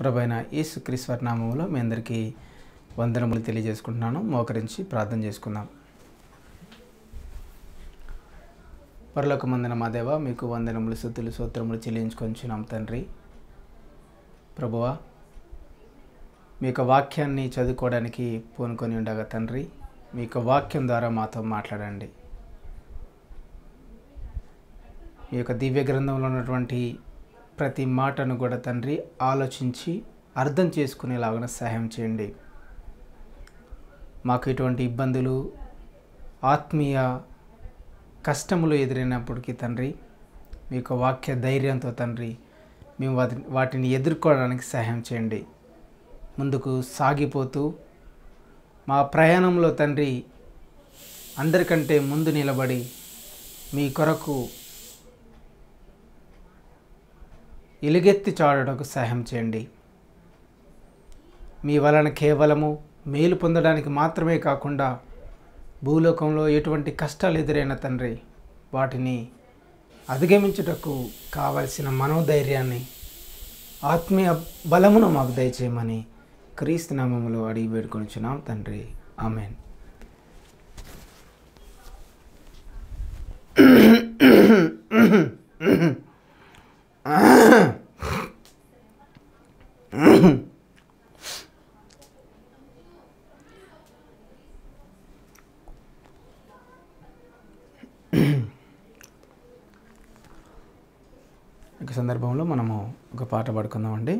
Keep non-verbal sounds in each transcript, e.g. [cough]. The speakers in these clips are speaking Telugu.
ప్రభైన క్రీశ్వర్ నామంలో మీ అందరికీ వందనములు తెలియజేసుకుంటున్నాను మోకరించి ప్రార్థన చేసుకుందాం పరలోక మందిన మా దేవ మీకు వందనములు శుద్ధులు సూత్రములు చెల్లించుకొని చెల్లించుకొంచున్నాం తండ్రి ప్రభువా మీ యొక్క వాక్యాన్ని చదువుకోవడానికి పూనుకొని ఉండగా తండ్రి మీ యొక్క వాక్యం ద్వారా మాతో మాట్లాడండి మీ యొక్క దివ్య గ్రంథంలో ఉన్నటువంటి ప్రతి మాటను కూడా తండ్రి ఆలోచించి అర్థం చేసుకునేలాగా సహాయం చేయండి మాకు ఇటువంటి ఇబ్బందులు ఆత్మీయ కష్టములు ఎదురైనప్పటికీ తండ్రి మీ యొక్క వాక్య ధైర్యంతో తండ్రి మేము వాటి వాటిని ఎదుర్కోవడానికి సహాయం చేయండి ముందుకు సాగిపోతూ మా ప్రయాణంలో తండ్రి అందరికంటే ముందు నిలబడి మీ కొరకు ఇలుగెత్తి చాడటకు సహాయం చేయండి మీ వలన కేవలము మేలు పొందడానికి మాత్రమే కాకుండా భూలోకంలో ఎటువంటి కష్టాలు ఎదురైన తండ్రి వాటిని అధిగమించుటకు కావలసిన మనోధైర్యాన్ని ఆత్మీయ బలమును మాకు దయచేయమని క్రీస్తునామములో అడిగి వేడుకొనిచున్నాం తండ్రి ఆమెన్ Mm-hmm. [coughs] ఇక సందర్భంలో మనము ఒక పాట పాడుకుందామండి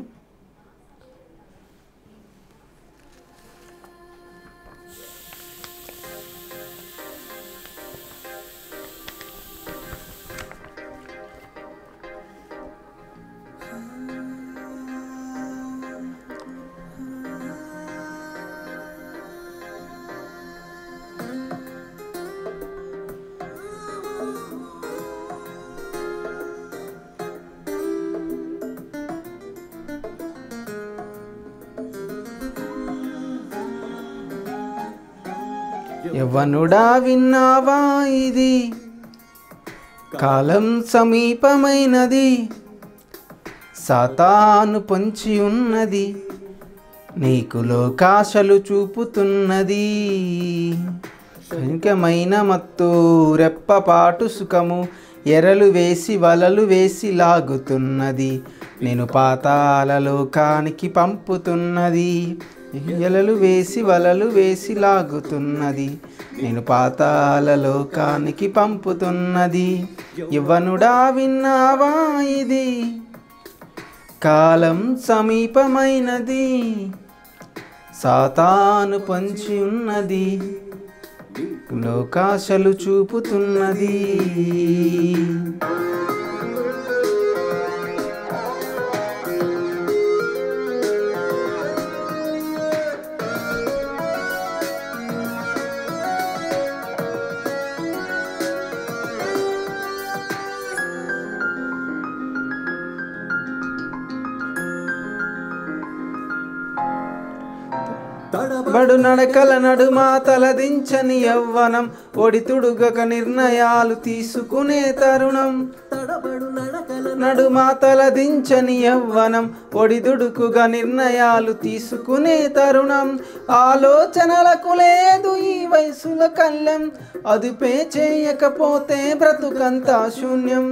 కనుడా విన్నావా ఇది కాలం సమీపమైనది సాతాను పొంచి ఉన్నది నీకు లోకాశలు చూపుతున్నది కనికమైన మత్తు రెప్పపాటు సుఖము ఎరలు వేసి వలలు వేసి లాగుతున్నది నేను పాతాల లోకానికి పంపుతున్నది ఎలలు వేసి వలలు వేసి లాగుతున్నది నేను పాతాల లోకానికి పంపుతున్నది ఇవ్వనుడా విన్నావా ఇది కాలం సమీపమైనది సాతాను పంచి ఉన్నది లోకాశలు చూపుతున్నది బడు నడకల నడుమ తలదించని యవ్వనం ఒడితుడుగక నిర్ణయాలు తీసుకునే తరుణం నడుమాతల దించని యవ్వనం ఒడిదుడుకుగా నిర్ణయాలు తీసుకునే తరుణం ఆలోచనలకు లేదు ఈ వయసుల కళ్ళం అదుపే చేయకపోతే బ్రతుకంతా శూన్యం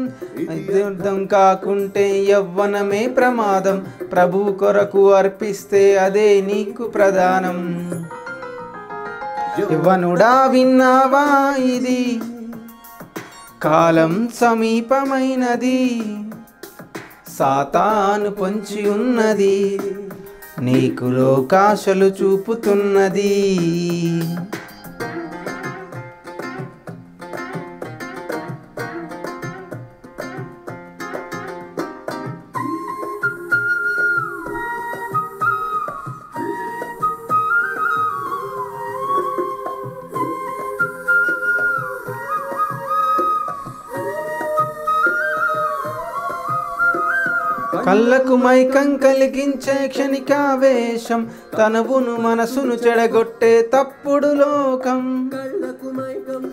యుద్ధం కాకుంటే యవ్వనమే ప్రమాదం ప్రభు కొరకు అర్పిస్తే అదే నీకు ప్రధానం యవ్వనుడా విన్నావా ఇది కాలం సమీపమైనది సాతాను పొంచి ఉన్నది నీకు లోకాశలు చూపుతున్నది కళ్ళకు మైకం కలిగించే క్షణికావేశం తనవును మనసును చెడగొట్టే తప్పుడు లోకం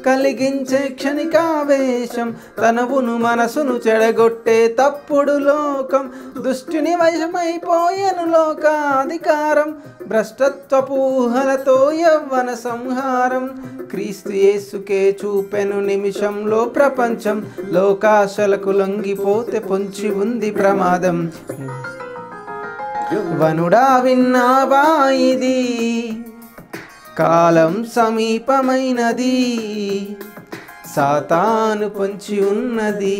కలిగించే క్షణికావేశం తనవును మనసును చెడగొట్టే తప్పుడు లోకం దుష్టిని వయమైపోయేను లోకాధికారం భ్రష్టత్వపూహలతో యవ్వన సంహారం క్రీస్తు యేసుకే చూపెను నిమిషంలో ప్రపంచం లోకాశలకు లొంగిపోతే పొంచి ఉంది ప్రమాదం వనుడా విన్నావా ఇది కాలం సమీపమైనది సాతాను పొంచి ఉన్నది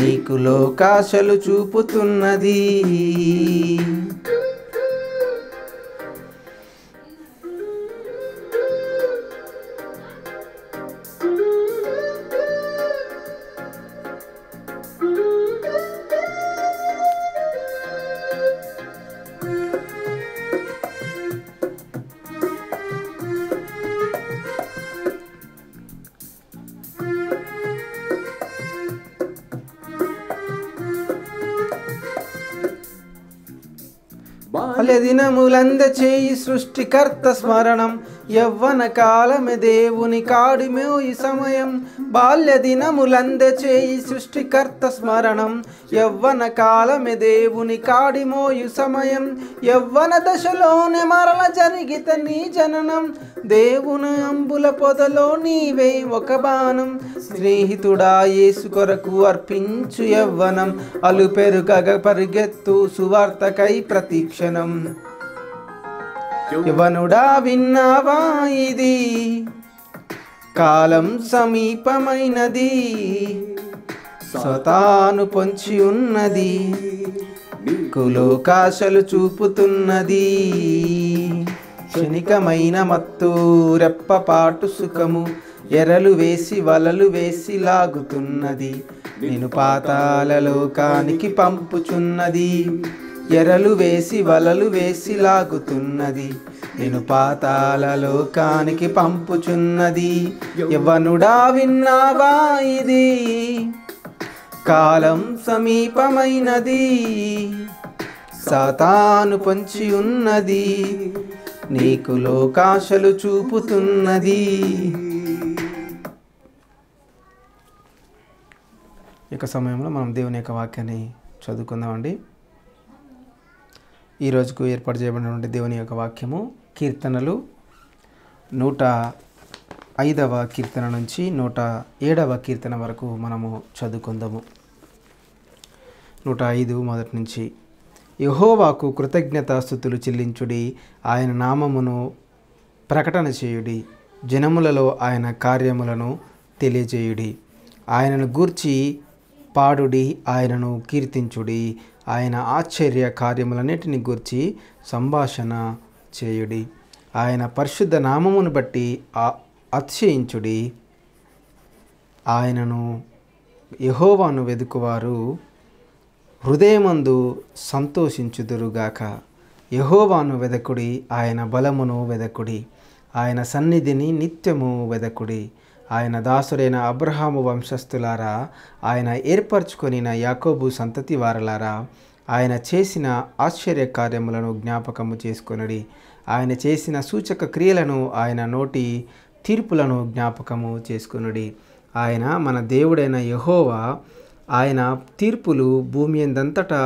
నీకు లోకాశలు చూపుతున్నది పనులంద చేయి సృష్టికర్త స్మరణం యవ్వన కాలమే దేవుని కాడిమోయి సమయం బాల్య దినములంద చేయి సృష్టికర్త స్మరణం యవ్వన కాలమే దేవుని కాడిమోయు సమయం యవ్వన దశలోనే మరల జరిగిత నీ జననం దేవుని అంబుల పొదలో నీవే ఒక బాణం స్నేహితుడా యేసు కొరకు అర్పించు యవ్వనం పెరుగగ పరిగెత్తు సువార్తకై ప్రతీక్షణం యువనుడా విన్నావా ఇది కాలం సమీపమైనది స్వతాను పొంచి ఉన్నది కులోకాశలు చూపుతున్నది క్షణికమైన మత్తు రెప్పపాటు సుఖము ఎరలు వేసి వలలు వేసి లాగుతున్నది నేను పాతాల లోకానికి పంపుచున్నది ఎరలు వేసి వలలు వేసి లాగుతున్నది నేను పాతాల లోకానికి పంపుచున్నది ఎవనుడా విన్నావా ఇది కాలం సమీపమైనది సాతాను పొంచి ఉన్నది నీకు లోకాశలు చూపుతున్నది ఇక సమయంలో మనం దేవుని యొక్క వాక్యాన్ని చదువుకుందామండి ఈరోజుకు ఏర్పాటు చేయబడినటువంటి దేవుని యొక్క వాక్యము కీర్తనలు నూట ఐదవ కీర్తన నుంచి నూట ఏడవ కీర్తన వరకు మనము చదువుకుందాము నూట ఐదు మొదటి నుంచి యహోవాకు కృతజ్ఞతాస్థుతులు చెల్లించుడి ఆయన నామమును ప్రకటన చేయుడి జనములలో ఆయన కార్యములను తెలియజేయుడి ఆయనను గూర్చి పాడుడి ఆయనను కీర్తించుడి ఆయన ఆశ్చర్య కార్యములన్నిటిని గురించి సంభాషణ చేయుడి ఆయన పరిశుద్ధ నామమును బట్టి అతిశయించుడి ఆయనను యహోవాను వెదుకువారు హృదయమందు సంతోషించుదురుగాక యహోవాను వెదకుడి ఆయన బలమును వెదకుడి ఆయన సన్నిధిని నిత్యము వెదకుడి ఆయన దాసుడైన అబ్రహాము వంశస్థులారా ఆయన ఏర్పరచుకొనిన యాకోబు సంతతి వారలారా ఆయన చేసిన ఆశ్చర్య కార్యములను జ్ఞాపకము చేసుకొనడి ఆయన చేసిన సూచక క్రియలను ఆయన నోటి తీర్పులను జ్ఞాపకము చేసుకొనుడి ఆయన మన దేవుడైన యహోవా ఆయన తీర్పులు భూమి ఎందంతటా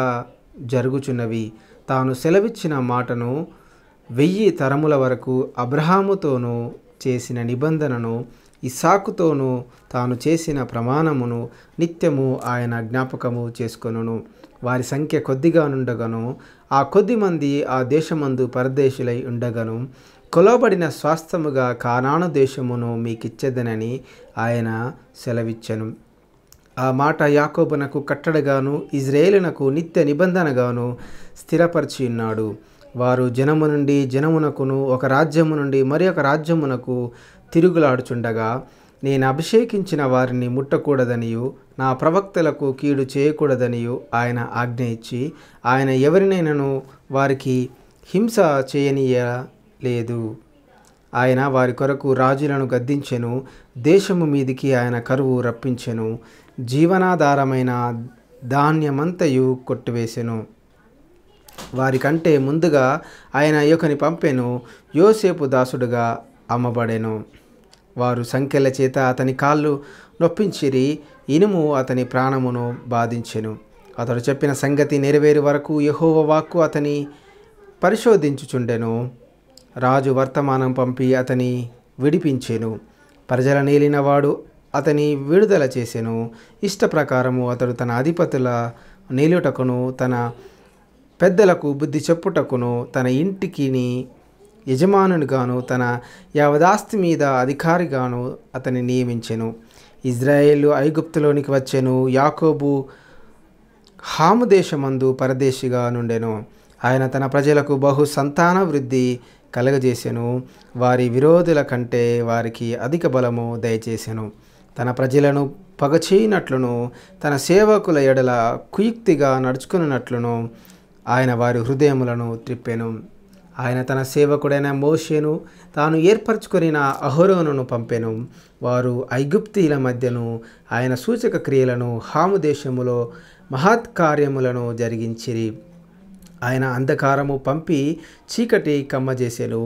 జరుగుచున్నవి తాను సెలవిచ్చిన మాటను వెయ్యి తరముల వరకు అబ్రహాముతోనూ చేసిన నిబంధనను ఇసాకుతోనూ తాను చేసిన ప్రమాణమును నిత్యము ఆయన జ్ఞాపకము చేసుకొనును వారి సంఖ్య కొద్దిగా ఉండగను ఆ కొద్ది మంది ఆ దేశమందు పరదేశులై ఉండగను కొలబడిన స్వాస్థముగా కానాను దేశమును మీకిచ్చేదనని ఆయన సెలవిచ్చను ఆ మాట యాకోబునకు కట్టడగాను ఇజ్రాయేలునకు నిత్య నిబంధనగాను స్థిరపరిచి ఉన్నాడు వారు జనము నుండి జనమునకును ఒక రాజ్యము నుండి మరి ఒక రాజ్యమునకు తిరుగులాడుచుండగా నేను అభిషేకించిన వారిని ముట్టకూడదనియు నా ప్రవక్తలకు కీడు చేయకూడదనియు ఆయన ఆజ్ఞ ఇచ్చి ఆయన ఎవరినైనాను వారికి హింస చేయనీయలేదు ఆయన వారి కొరకు రాజులను గద్దించెను దేశము మీదికి ఆయన కరువు రప్పించెను జీవనాధారమైన ధాన్యమంతయు కొట్టివేసెను వారికంటే ముందుగా ఆయన యోకని పంపెను యోసేపు దాసుడుగా అమ్మబడెను వారు సంఖ్యల చేత అతని కాళ్ళు నొప్పించిరి ఇనుము అతని ప్రాణమును బాధించెను అతడు చెప్పిన సంగతి నెరవేరు వరకు యహోవ వాక్కు అతని పరిశోధించుచుండెను రాజు వర్తమానం పంపి అతని విడిపించెను ప్రజల నీలినవాడు అతని విడుదల చేసెను ఇష్ట ప్రకారము అతడు తన అధిపతుల నీలుటకును తన పెద్దలకు బుద్ధి చెప్పుటకును తన ఇంటికిని యజమానునిగాను తన యావదాస్తి మీద అధికారిగాను అతని నియమించెను ఇజ్రాయేల్ ఐగుప్తులోనికి వచ్చెను యాకోబు హాము దేశమందు పరదేశిగా నుండెను ఆయన తన ప్రజలకు బహు సంతాన వృద్ధి కలగజేసెను వారి విరోధుల కంటే వారికి అధిక బలము దయచేసెను తన ప్రజలను పగచేయినట్లును తన సేవకుల ఎడల కుయుక్తిగా నడుచుకున్నట్లును ఆయన వారి హృదయములను త్రిప్పెను ఆయన తన సేవకుడైన మోషేను తాను ఏర్పరచుకుని అహోరోనును పంపెను వారు ఐగుప్తీల మధ్యను ఆయన సూచక క్రియలను హాము దేశములో మహత్కార్యములను జరిగించిరి ఆయన అంధకారము పంపి చీకటి కమ్మజేసెను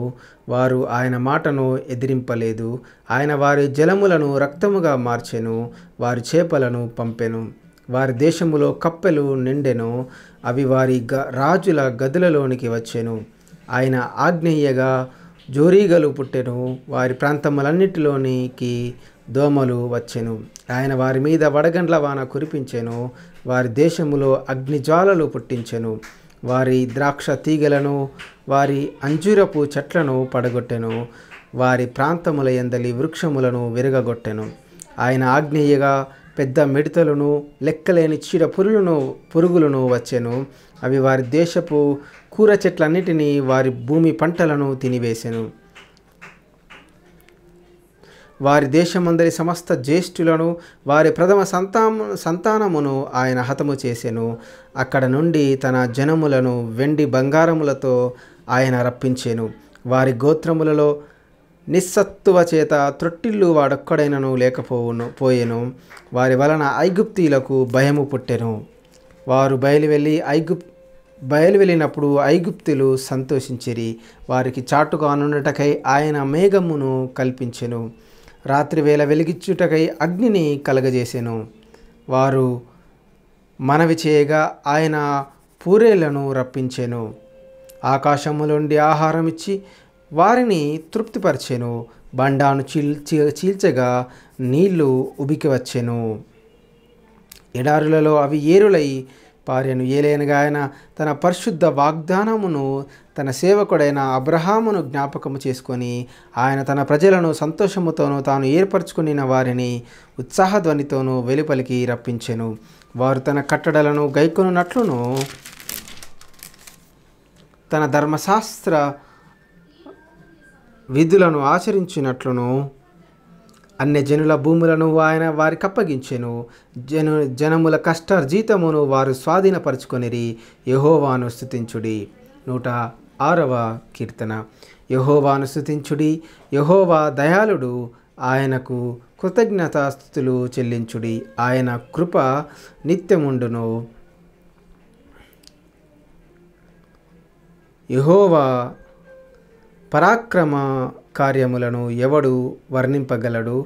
వారు ఆయన మాటను ఎదిరింపలేదు ఆయన వారి జలములను రక్తముగా మార్చెను వారి చేపలను పంపెను వారి దేశములో కప్పెలు నిండెను అవి వారి గ రాజుల గదులలోనికి వచ్చెను ఆయన ఆగ్నేయగా జోరీగలు పుట్టెను వారి ప్రాంతములన్నిటిలోనికి దోమలు వచ్చెను ఆయన వారి మీద వడగండ్ల వాన కురిపించెను వారి దేశములో అగ్నిజ్వాలలు పుట్టించెను వారి ద్రాక్ష తీగలను వారి అంజూరపు చెట్లను పడగొట్టెను వారి ప్రాంతముల ఎందలి వృక్షములను విరగగొట్టెను ఆయన ఆగ్నేయగా పెద్ద మిడతలను లెక్కలేని చీడ పురుగులను పురుగులను వచ్చెను అవి వారి దేశపు కూర చెట్లన్నిటినీ వారి భూమి పంటలను తినివేశెను వారి దేశమందరి సమస్త జ్యేష్ఠులను వారి ప్రథమ సంతాన సంతానమును ఆయన హతము చేసెను అక్కడ నుండి తన జనములను వెండి బంగారములతో ఆయన రప్పించాను వారి గోత్రములలో నిస్సత్తువ చేత త్రొట్టిల్లు వాడొక్కడైనను లేకపోవును పోయెను వారి వలన ఐగుప్తీలకు భయము పుట్టెను వారు బయలువెళ్ళి ఐగుప్ బయలు వెళ్ళినప్పుడు ఐగుప్తులు సంతోషించిరి వారికి చాటుగానున్నటకై ఆయన మేఘమును కల్పించెను రాత్రివేళ వెలిగించుటకై అగ్నిని కలగజేసెను వారు మనవి చేయగా ఆయన పూరేలను రప్పించెను ఆకాశములోండి ఆహారం ఇచ్చి వారిని తృప్తిపరిచెను బండాను చీల్చి చీల్చగా నీళ్లు ఉబికి వచ్చెను ఎడారులలో అవి ఏరులై భార్యను ఏలైనగా ఆయన తన పరిశుద్ధ వాగ్దానమును తన సేవకుడైన అబ్రహామును జ్ఞాపకము చేసుకొని ఆయన తన ప్రజలను సంతోషముతోనూ తాను ఏర్పరచుకున్న వారిని ఉత్సాహధ్వనితోనూ వెలుపలికి రప్పించెను వారు తన కట్టడలను గైకొనున్నట్లును తన ధర్మశాస్త్ర విధులను ఆచరించినట్లును జనుల భూములను ఆయన వారికి కప్పగించెను జను జనముల కష్ట జీతమును వారు స్వాధీనపరుచుకొనిరి యహోవాను స్థుతించుడి నూట ఆరవ కీర్తన యహోవాను స్థుతించుడి యహోవా దయాళుడు ఆయనకు కృతజ్ఞతాస్థుతులు చెల్లించుడి ఆయన కృప నిత్యముండును యహోవా పరాక్రమ కార్యములను ఎవడు వర్ణింపగలడు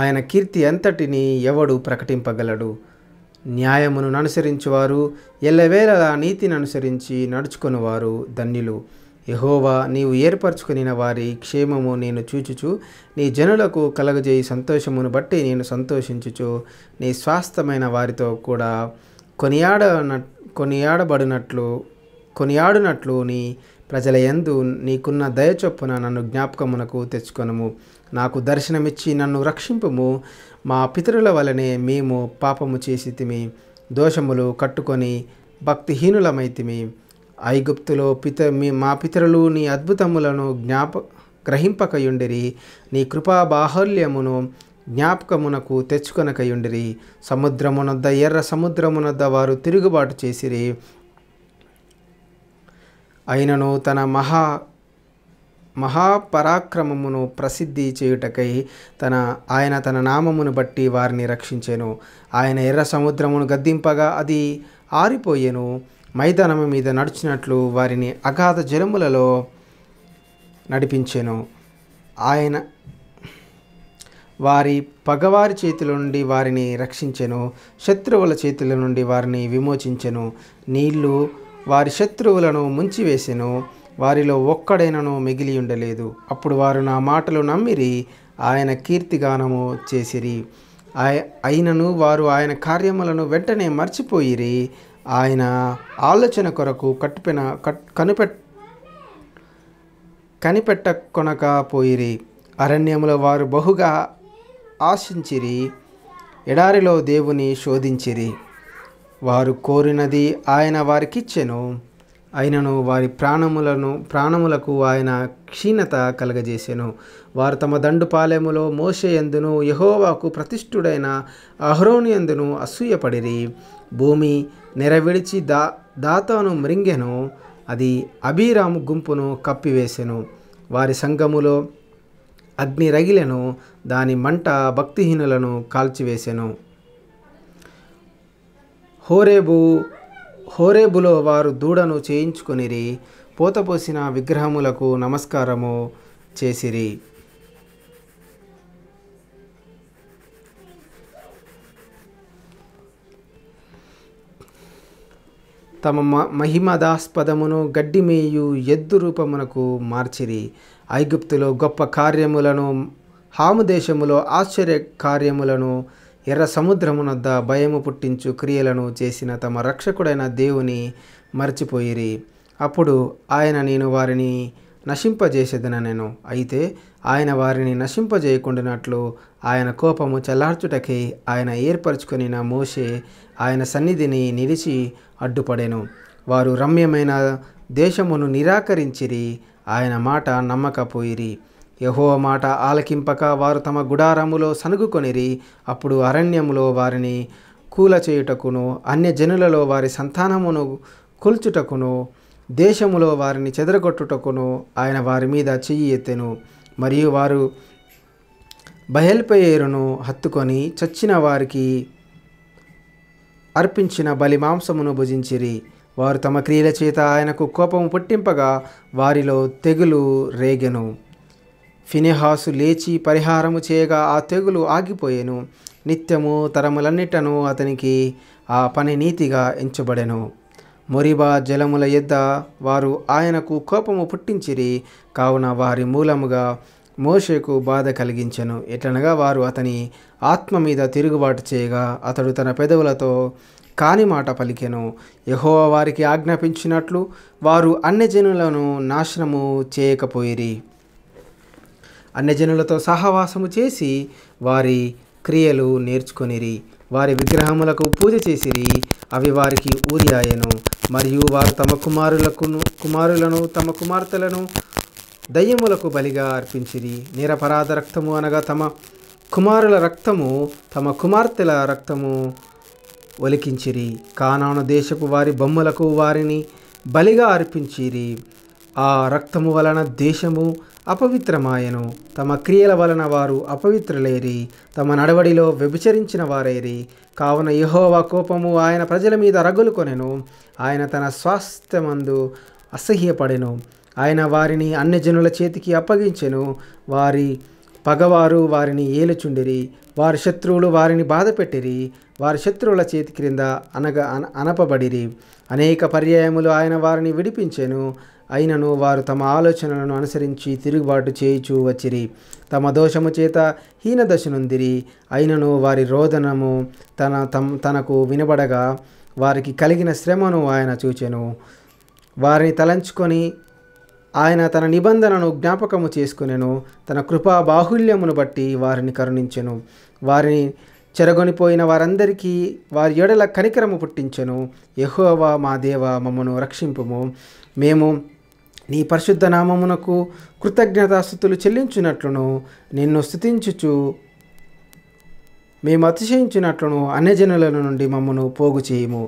ఆయన కీర్తి అంతటిని ఎవడు ప్రకటింపగలడు న్యాయమును అనుసరించువారు ఎల్లవేళలా నీతిని అనుసరించి నడుచుకునివారు ధన్యులు యహోవా నీవు ఏర్పరచుకునిన వారి క్షేమము నేను చూచుచు నీ జనులకు కలగజేయి సంతోషమును బట్టి నేను సంతోషించుచు నీ స్వాస్థమైన వారితో కూడా కొనియాడ కొనియాడబడినట్లు కొనియాడునట్లు నీ ప్రజల యందు నీకున్న దయ చొప్పున నన్ను జ్ఞాపకమునకు తెచ్చుకొనుము నాకు దర్శనమిచ్చి నన్ను రక్షింపుము మా పితరుల వలనే మేము పాపము చేసితిమి దోషములు కట్టుకొని భక్తిహీనులమైతిమి ఐగుప్తులో పిత మీ మా పితరులు నీ అద్భుతములను జ్ఞాప గ్రహింపకయుండిరి నీ కృపా బాహుల్యమును జ్ఞాపకమునకు తెచ్చుకొనకయుండిరి సముద్రమునొద్ద ఎర్ర సముద్రమునొద్ద వారు తిరుగుబాటు చేసిరి అయినను తన మహా మహాపరాక్రమమును ప్రసిద్ధి చేయుటకై తన ఆయన తన నామమును బట్టి వారిని రక్షించెను ఆయన ఎర్ర సముద్రమును గద్దింపగా అది ఆరిపోయెను మైదానము మీద నడుచినట్లు వారిని అగాధ జలములలో నడిపించెను ఆయన వారి పగవారి చేతుల నుండి వారిని రక్షించెను శత్రువుల చేతుల నుండి వారిని విమోచించెను నీళ్లు వారి శత్రువులను ముంచివేసెను వారిలో ఒక్కడైనను మిగిలి ఉండలేదు అప్పుడు వారు నా మాటలు నమ్మిరి ఆయన కీర్తిగానము చేసిరి అయినను వారు ఆయన కార్యములను వెంటనే మర్చిపోయిరి ఆయన ఆలోచన కొరకు కట్టుపెన కట్ కనిపెట్ట కనిపెట్టకొనకపోయిరి అరణ్యములో వారు బహుగా ఆశించిరి ఎడారిలో దేవుని శోధించిరి వారు కోరినది ఆయన వారికిచ్చెను అయినను వారి ప్రాణములను ప్రాణములకు ఆయన క్షీణత కలగజేసెను వారు తమ దండుపాలెములో ఎందును యహోవాకు ప్రతిష్ఠుడైన అహ్రోనియందును అసూయపడిరి భూమి నెరవిడిచి దా దాతను మృంగెను అది అభిరాము గుంపును కప్పివేసెను వారి సంగములో అగ్ని రగిలెను దాని మంట భక్తిహీనులను కాల్చివేసెను హోరేబు హోరేబులో వారు దూడను చేయించుకొనిరి పోతపోసిన విగ్రహములకు నమస్కారము చేసిరి తమ మహిమదాస్పదమును గడ్డిమేయు ఎద్దు రూపమునకు మార్చిరి ఐగుప్తులో గొప్ప కార్యములను హాము దేశములో ఆశ్చర్య కార్యములను ఎర్ర సముద్రమునొద్ద భయము పుట్టించు క్రియలను చేసిన తమ రక్షకుడైన దేవుని మర్చిపోయిరి అప్పుడు ఆయన నేను వారిని నశింపజేసేదన నేను అయితే ఆయన వారిని నశింపజేయకుండానట్లు ఆయన కోపము చల్లార్చుటకై ఆయన ఏర్పరచుకొనిన మోషే ఆయన సన్నిధిని నిలిచి అడ్డుపడెను వారు రమ్యమైన దేశమును నిరాకరించిరి ఆయన మాట నమ్మకపోయిరి యహో మాట ఆలకింపక వారు తమ గుడారములో సనుగుకొనిరి అప్పుడు అరణ్యములో వారిని కూల చేయుటకును అన్యజనులలో వారి సంతానమును కొల్చుటకును దేశములో వారిని చెదరగొట్టుటకును ఆయన వారి మీద చెయ్యి ఎత్తెను మరియు వారు బయల్పేరును హత్తుకొని చచ్చిన వారికి అర్పించిన బలి మాంసమును భుజించిరి వారు తమ క్రియల చేత ఆయనకు కోపము పుట్టింపగా వారిలో తెగులు రేగెను ఫినిహాసు లేచి పరిహారము చేయగా ఆ తెగులు ఆగిపోయేను నిత్యము తరములన్నిటను అతనికి ఆ పని నీతిగా ఎంచబడెను మొరిబా జలముల ఎద్ద వారు ఆయనకు కోపము పుట్టించిరి కావున వారి మూలముగా మోషేకు బాధ కలిగించెను ఎట్లనగా వారు అతని ఆత్మ మీద తిరుగుబాటు చేయగా అతడు తన పెదవులతో కాని మాట పలికెను యహో వారికి ఆజ్ఞాపించినట్లు వారు అన్యజనులను నాశనము చేయకపోయిరి అన్యజనులతో సహవాసము చేసి వారి క్రియలు నేర్చుకొనిరి వారి విగ్రహములకు పూజ చేసిరి అవి వారికి ఊరియాయను మరియు వారు తమ కుమారులకు కుమారులను తమ కుమార్తెలను దయ్యములకు బలిగా అర్పించిరి నిరపరాధ రక్తము అనగా తమ కుమారుల రక్తము తమ కుమార్తెల రక్తము ఒలికించిరి కానాను దేశపు వారి బొమ్మలకు వారిని బలిగా అర్పించిరి ఆ రక్తము వలన దేశము అపవిత్రమాయను తమ క్రియల వలన వారు అపవిత్రులేరి తమ నడవడిలో వ్యభిచరించిన వారేరి కావున యహోవ కోపము ఆయన ప్రజల మీద రగులు కొనెను ఆయన తన స్వాస్థ్యమందు అసహ్యపడెను ఆయన వారిని అన్యజనుల చేతికి అప్పగించెను వారి పగవారు వారిని ఏలుచుండిరి వారి శత్రువులు వారిని బాధపెట్టిరి వారి శత్రువుల చేతి క్రింద అనగా అనపబడిరి అనేక పర్యాయములు ఆయన వారిని విడిపించెను అయినను వారు తమ ఆలోచనలను అనుసరించి తిరుగుబాటు చేయుచూ వచ్చిరి తమ దోషము చేత హీనదశనుందిరి అయినను వారి రోదనము తన తమ తనకు వినబడగా వారికి కలిగిన శ్రమను ఆయన చూచెను వారిని తలంచుకొని ఆయన తన నిబంధనను జ్ఞాపకము చేసుకునేను తన కృపా బాహుల్యమును బట్టి వారిని కరుణించెను వారిని చెరగొనిపోయిన వారందరికీ వారి ఎడల కనికరము పుట్టించెను యహోవా మా దేవ మమ్మను రక్షింపుము మేము నీ పరిశుద్ధ నామమునకు కృతజ్ఞతాస్థుతులు చెల్లించినట్లును నిన్ను స్థుతించుచు మేము అతిశయించినట్లును అన్యజనుల నుండి మమ్మను పోగు చేయము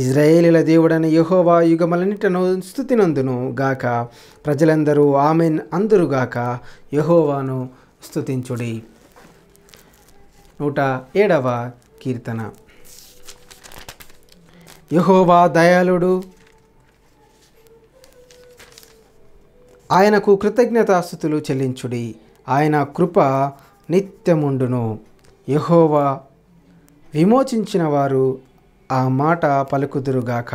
ఇజ్రాయేలీల దేవుడని యహోవా యుగములన్నిటను స్థుతినందును గాక ప్రజలందరూ ఆమెన్ గాక యహోవాను స్థుతించుడి నూట ఏడవ కీర్తన యహోవా దయాళుడు ఆయనకు కృతజ్ఞతాస్థుతులు చెల్లించుడి ఆయన కృప నిత్యముండును యహోవా విమోచించిన వారు ఆ మాట పలుకుదురుగాక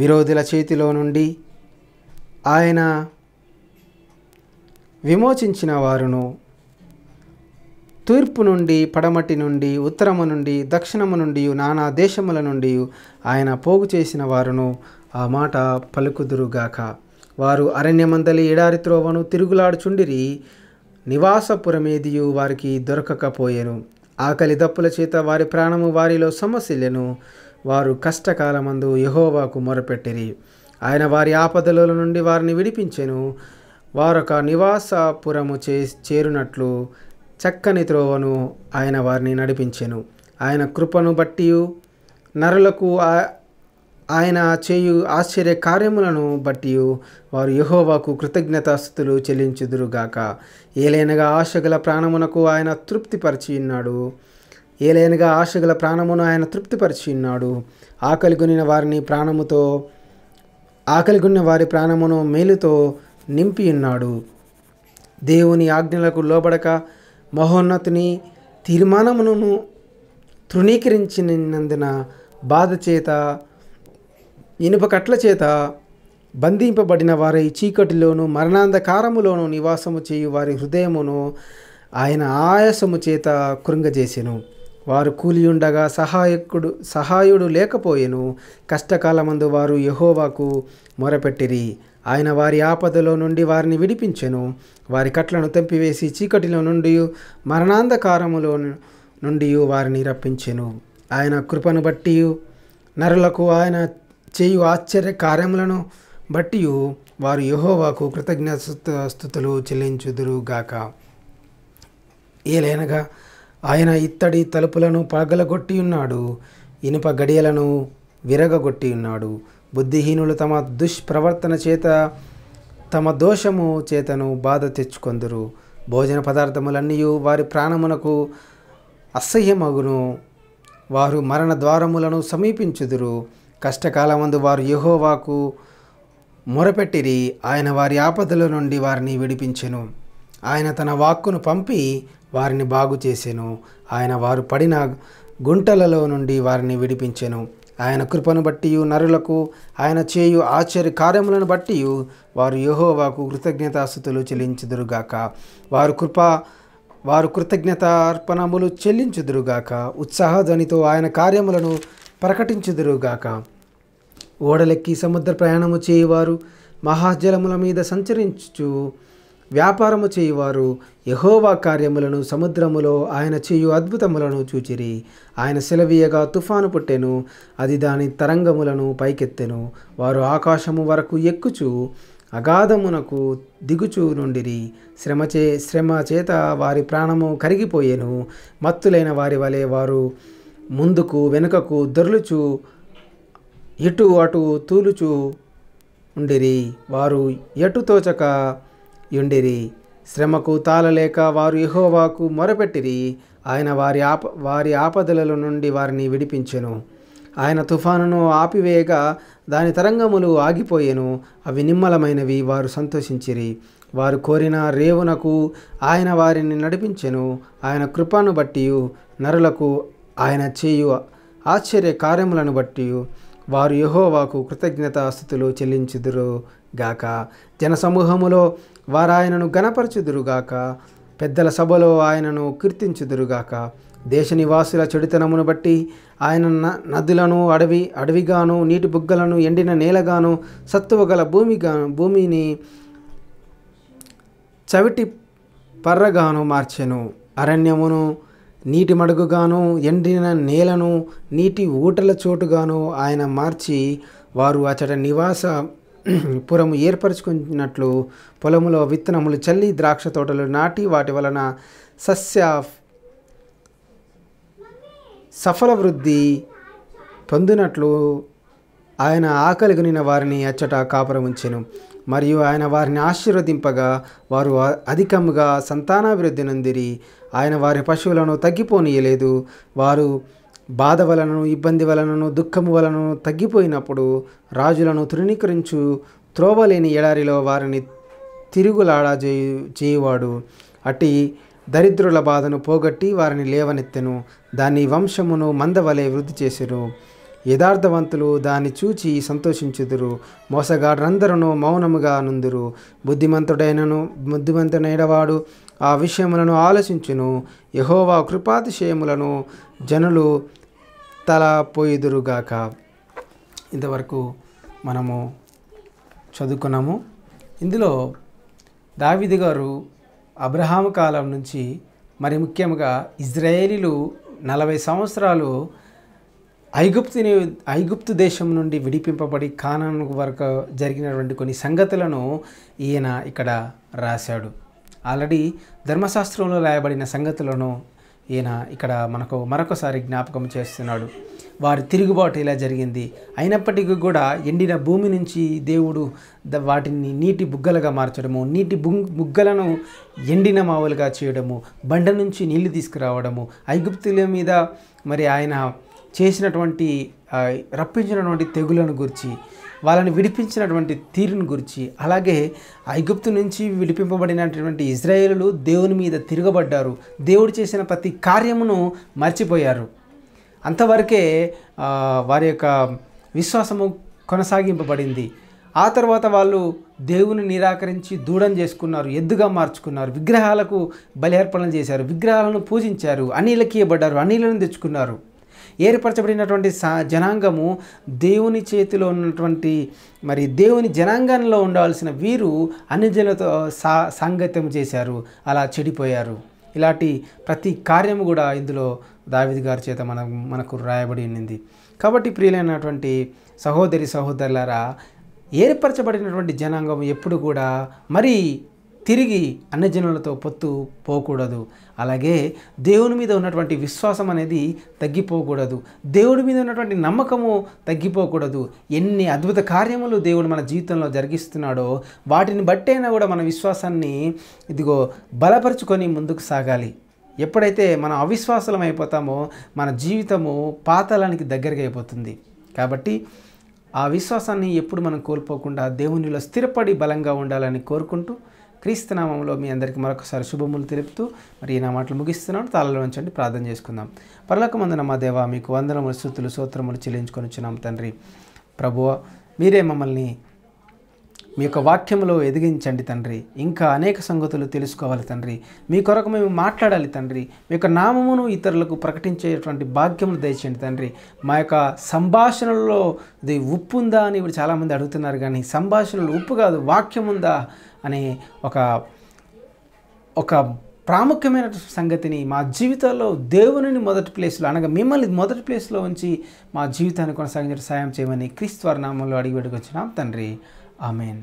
విరోధుల చేతిలో నుండి ఆయన విమోచించిన వారును తూర్పు నుండి పడమటి నుండి ఉత్తరము నుండి దక్షిణము నుండి నానా దేశముల నుండి ఆయన పోగు చేసిన వారును ఆ మాట పలుకుదురుగాక వారు అరణ్యమందలి ఎడారి త్రోవను తిరుగులాడుచుండిరి నివాసపురమేదియు వారికి దొరకకపోయెను ఆకలి దప్పుల చేత వారి ప్రాణము వారిలో సమస్యలను వారు కష్టకాలమందు యహోవాకు మొరపెట్టిరి ఆయన వారి ఆపదల నుండి వారిని విడిపించెను వారొక నివాసపురము చే చేరునట్లు చక్కని త్రోవను ఆయన వారిని నడిపించెను ఆయన కృపను బట్టి నరులకు ఆయన చేయు ఆశ్చర్య కార్యములను బట్టి వారు యహోవాకు కృతజ్ఞతాస్థుతులు చెల్లించుదురుగాక ఏలైనగా ఆశగల ప్రాణమునకు ఆయన తృప్తిపరిచి ఉన్నాడు ఏలైనగా ఆశగల ప్రాణమును ఆయన తృప్తిపరిచి ఉన్నాడు ఆకలిగొనిన వారిని ప్రాణముతో ఆకలిగొన్న వారి ప్రాణమును మేలుతో నింపి ఉన్నాడు దేవుని ఆజ్ఞలకు లోబడక మహోన్నతిని తీర్మానమును తృణీకరించినందున బాధ చేత ఇనుపకట్ల చేత బంధింపబడిన వారి చీకటిలోను మరణాంధకారములోను నివాసము చేయు వారి హృదయమును ఆయన ఆయాసము చేత కృంగజేసెను వారు కూలియుండగా సహాయకుడు సహాయుడు లేకపోయెను కష్టకాలమందు వారు యహోవాకు మొరపెట్టిరి ఆయన వారి ఆపదలో నుండి వారిని విడిపించెను వారి కట్లను తెంపివేసి చీకటిలో నుండి మరణాంధకారములో నుండి వారిని రప్పించెను ఆయన కృపను బట్టి నరులకు ఆయన చేయు ఆశ్చర్య కార్యములను బట్టి వారు యహోవాకు స్థుతులు చెల్లించుదురు గాక ఏలైనగా ఆయన ఇత్తడి తలుపులను పగలగొట్టి ఉన్నాడు ఇనుప గడియలను విరగగొట్టి ఉన్నాడు బుద్ధిహీనులు తమ దుష్ప్రవర్తన చేత తమ దోషము చేతను బాధ తెచ్చుకొందురు భోజన పదార్థములన్నీ వారి ప్రాణమునకు అసహ్యమగును వారు మరణ ద్వారములను సమీపించుదురు కష్టకాలమందు వారు యహోవాకు మొరపెట్టిరి ఆయన వారి ఆపదల నుండి వారిని విడిపించెను ఆయన తన వాక్కును పంపి వారిని బాగు చేసెను ఆయన వారు పడిన గుంటలలో నుండి వారిని విడిపించెను ఆయన కృపను బట్టి నరులకు ఆయన చేయు ఆశ్చర్య కార్యములను బట్టి వారు యహోవాకు కృతజ్ఞతాస్థుతులు చెల్లించుదురుగాక వారు కృప వారు కృతజ్ఞతార్పణములు చెల్లించుదురుగాక ఉత్సాహధ్వనితో ఆయన కార్యములను ప్రకటించుదురుగాక ఓడలెక్కి సముద్ర ప్రయాణము చేయువారు మహాజలముల మీద సంచరించుచు వ్యాపారము చేయువారు యహోవా కార్యములను సముద్రములో ఆయన చేయు అద్భుతములను చూచిరి ఆయన సెలవీయగా తుఫాను పుట్టెను అది దాని తరంగములను పైకెత్తెను వారు ఆకాశము వరకు ఎక్కుచు అగాధమునకు దిగుచూ నుండిరి శ్రమచే శ్రమ చేత వారి ప్రాణము కరిగిపోయేను మత్తులైన వారి వలె వారు ముందుకు వెనుకకు దొర్లుచు ఇటు అటు తూలుచు ఉండిరి వారు ఎటు తోచక ఉండిరి శ్రమకు తాళలేక వారు ఎహోవాకు మొరపెట్టిరి ఆయన వారి ఆప వారి ఆపదల నుండి వారిని విడిపించెను ఆయన తుఫానును ఆపివేయగా దాని తరంగములు ఆగిపోయెను అవి నిమ్మలమైనవి వారు సంతోషించిరి వారు కోరిన రేవునకు ఆయన వారిని నడిపించెను ఆయన కృపను బట్టి నరులకు ఆయన చేయు ఆశ్చర్య కార్యములను బట్టి వారు యహోవాకు కృతజ్ఞతాస్థుతులు చెల్లించుదురు గాక జనసమూహములో వారాయనను గణపరచుదురుగాక పెద్దల సభలో ఆయనను కీర్తించుదురుగాక దేశ నివాసుల చెడుతనమును బట్టి ఆయన నదులను అడవి అడవిగాను నీటి బుగ్గలను ఎండిన నేలగాను సత్తువ గల భూమిగాను భూమిని చవిటి పర్రగాను మార్చెను అరణ్యమును నీటి మడుగుగాను ఎండిన నేలను నీటి ఊటల చోటుగాను ఆయన మార్చి వారు అతడ నివాస పురము ఏర్పరచుకున్నట్లు పొలములో విత్తనములు చల్లి ద్రాక్ష తోటలు నాటి వాటి వలన సస్య సఫల వృద్ధి పొందినట్లు ఆయన ఆకలిగొనిన వారిని అచ్చట కాపురం ఉంచెను మరియు ఆయన వారిని ఆశీర్వదింపగా వారు అధికముగా సంతానాభివృద్ధి నందిరి ఆయన వారి పశువులను తగ్గిపోనీయలేదు వారు బాధ వలనను ఇబ్బంది వలనను దుఃఖము వలనను తగ్గిపోయినప్పుడు రాజులను తృణీకరించు త్రోవలేని ఎడారిలో వారిని తిరుగులాడా చేయువాడు అటి దరిద్రుల బాధను పోగొట్టి వారిని లేవనెత్తెను దాని వంశమును మందవలే వృద్ధి చేసెను యథార్థవంతులు దాన్ని చూచి సంతోషించుదురు మోసగాడరందరూ మౌనముగా నుందురు బుద్ధిమంతుడైనను బుద్ధిమంతుడైనవాడు ఆ విషయములను ఆలోచించును యహోవా కృపాతిశయములను జనులు తల పోయిదురుగాక ఇంతవరకు మనము చదువుకున్నాము ఇందులో దావిది గారు అబ్రహాం కాలం నుంచి మరి ముఖ్యంగా ఇజ్రాయేలీలు నలభై సంవత్సరాలు ఐగుప్తుని ఐగుప్తు దేశం నుండి విడిపింపబడి కానన్ వరకు జరిగినటువంటి కొన్ని సంగతులను ఈయన ఇక్కడ రాశాడు ఆల్రెడీ ధర్మశాస్త్రంలో రాయబడిన సంగతులను ఈయన ఇక్కడ మనకు మరొకసారి జ్ఞాపకం చేస్తున్నాడు వారి తిరుగుబాటు ఇలా జరిగింది అయినప్పటికీ కూడా ఎండిన భూమి నుంచి దేవుడు వాటిని నీటి బుగ్గలుగా మార్చడము నీటి బుంగ్ బుగ్గలను ఎండిన మావులుగా చేయడము బండ నుంచి నీళ్లు తీసుకురావడము ఐగుప్తుల మీద మరి ఆయన చేసినటువంటి రప్పించినటువంటి తెగులను గురించి వాళ్ళని విడిపించినటువంటి తీరుని గురించి అలాగే ఐగుప్తు నుంచి విడిపింపబడినటువంటి ఇజ్రాయేలు దేవుని మీద తిరగబడ్డారు దేవుడు చేసిన ప్రతి కార్యమును మర్చిపోయారు అంతవరకే వారి యొక్క విశ్వాసము కొనసాగింపబడింది ఆ తర్వాత వాళ్ళు దేవుని నిరాకరించి దూడం చేసుకున్నారు ఎద్దుగా మార్చుకున్నారు విగ్రహాలకు బలి అర్పణలు చేశారు విగ్రహాలను పూజించారు అనీలకి ఇవ్వబడ్డారు అనీలను తెచ్చుకున్నారు ఏర్పరచబడినటువంటి సా జనాంగము దేవుని చేతిలో ఉన్నటువంటి మరి దేవుని జనాంగంలో ఉండాల్సిన వీరు అన్యజనులతో సా సాంగత్యం చేశారు అలా చెడిపోయారు ఇలాంటి ప్రతి కార్యము కూడా ఇందులో దావిద్ గారి చేత మనం మనకు రాయబడి ఉన్నింది కాబట్టి ప్రియులైనటువంటి సహోదరి సహోదరులారా ఏర్పరచబడినటువంటి జనాంగం ఎప్పుడు కూడా మరి తిరిగి అన్యజనులతో పొత్తు పోకూడదు అలాగే దేవుని మీద ఉన్నటువంటి విశ్వాసం అనేది తగ్గిపోకూడదు దేవుడి మీద ఉన్నటువంటి నమ్మకము తగ్గిపోకూడదు ఎన్ని అద్భుత కార్యములు దేవుడు మన జీవితంలో జరిగిస్తున్నాడో వాటిని బట్టైనా కూడా మన విశ్వాసాన్ని ఇదిగో బలపరుచుకొని ముందుకు సాగాలి ఎప్పుడైతే మనం అవిశ్వాసం అయిపోతామో మన జీవితము పాతలానికి దగ్గరగా అయిపోతుంది కాబట్టి ఆ విశ్వాసాన్ని ఎప్పుడు మనం కోల్పోకుండా దేవునిలో స్థిరపడి బలంగా ఉండాలని కోరుకుంటూ క్రీస్తు నామంలో మీ అందరికీ మరొకసారి శుభములు తెలుపుతూ మరి నా మాటలు ముగిస్తున్నాను తాళలో ఉంచండి ప్రార్థన చేసుకుందాం పరలోకమందున మా దేవ మీకు వందనములు శృతులు సూత్రములు చెల్లించుకొని వచ్చినాం తండ్రి ప్రభు మీరే మమ్మల్ని మీ యొక్క వాక్యంలో ఎదిగించండి తండ్రి ఇంకా అనేక సంగతులు తెలుసుకోవాలి తండ్రి మీ కొరకు మేము మాట్లాడాలి తండ్రి మీ యొక్క నామమును ఇతరులకు ప్రకటించేటువంటి భాగ్యమును దయచేయండి తండ్రి మా యొక్క సంభాషణలో ఇది ఉప్పు ఉందా అని ఇప్పుడు చాలామంది అడుగుతున్నారు కానీ సంభాషణలో ఉప్పు కాదు వాక్యం ఉందా అనే ఒక ఒక ప్రాముఖ్యమైన సంగతిని మా జీవితాల్లో దేవునిని మొదటి ప్లేస్లో అనగా మిమ్మల్ని మొదటి ప్లేస్లో ఉంచి మా జీవితాన్ని కొనసాగించడం సాయం చేయమని క్రీస్తు వారి నామంలో అడిగి పెట్టుకొచ్చినాం తండ్రి ఆమెన్